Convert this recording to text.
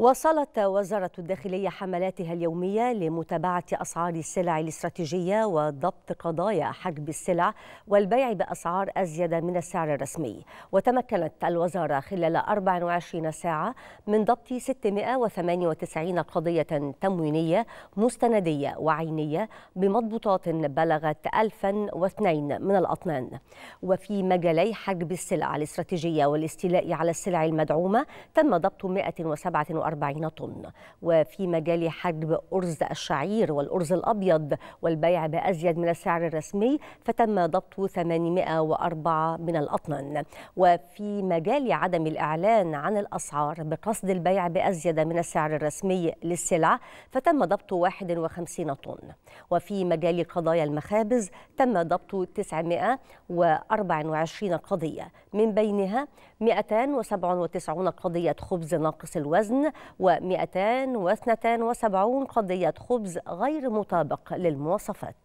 واصلت وزارة الداخلية حملاتها اليومية لمتابعة أسعار السلع الاستراتيجية وضبط قضايا حجب السلع والبيع بأسعار أزيد من السعر الرسمي وتمكنت الوزارة خلال 24 ساعة من ضبط 698 قضية تموينية مستندية وعينية بمضبوطات بلغت 1002 من الأطنان وفي مجالي حجب السلع الاستراتيجية والاستيلاء على السلع المدعومة تم ضبط 147 40 طن وفي مجال حجب أرز الشعير والأرز الأبيض والبيع بأزيد من السعر الرسمي فتم ضبط 804 من الأطنان وفي مجال عدم الإعلان عن الأسعار بقصد البيع بأزيد من السعر الرسمي للسلع فتم ضبط 51 طن وفي مجال قضايا المخابز تم ضبط 924 قضية من بينها 297 قضية خبز ناقص الوزن و272 قضية خبز غير مطابق للمواصفات